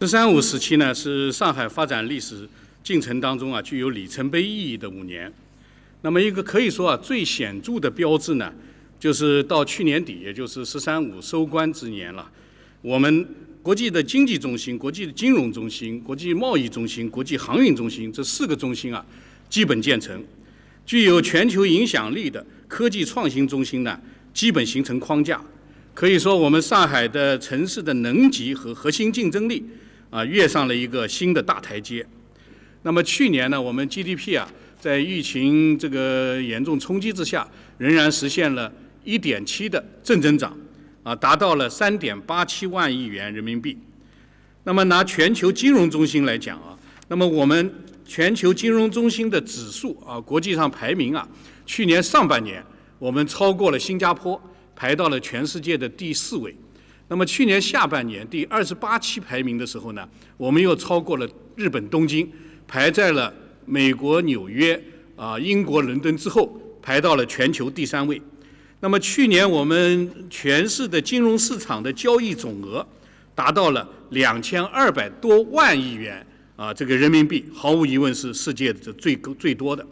十三五时期呢，是上海发展历史进程当中啊具有里程碑意义的五年。那么一个可以说啊最显著的标志呢，就是到去年底，也就是十三五收官之年了。我们国际的经济中心、国际的金融中心、国际贸易中心、国际航运中心这四个中心啊，基本建成。具有全球影响力的科技创新中心呢，基本形成框架。可以说，我们上海的城市的能级和核心竞争力。啊，跃上了一个新的大台阶。那么去年呢，我们 GDP 啊，在疫情这个严重冲击之下，仍然实现了1.7的正增长，啊，达到了3.87万亿元人民币。那么拿全球金融中心来讲啊，那么我们全球金融中心的指数啊，国际上排名啊，去年上半年我们超过了新加坡，排到了全世界的第四位。那么去年下半年第二十八期排名的时候呢，我们又超过了日本东京，排在了美国纽约啊、英国伦敦之后，排到了全球第三位。那么去年我们全市的金融市场的交易总额达到了两千二百多万亿元啊，这个人民币毫无疑问是世界的最最多的。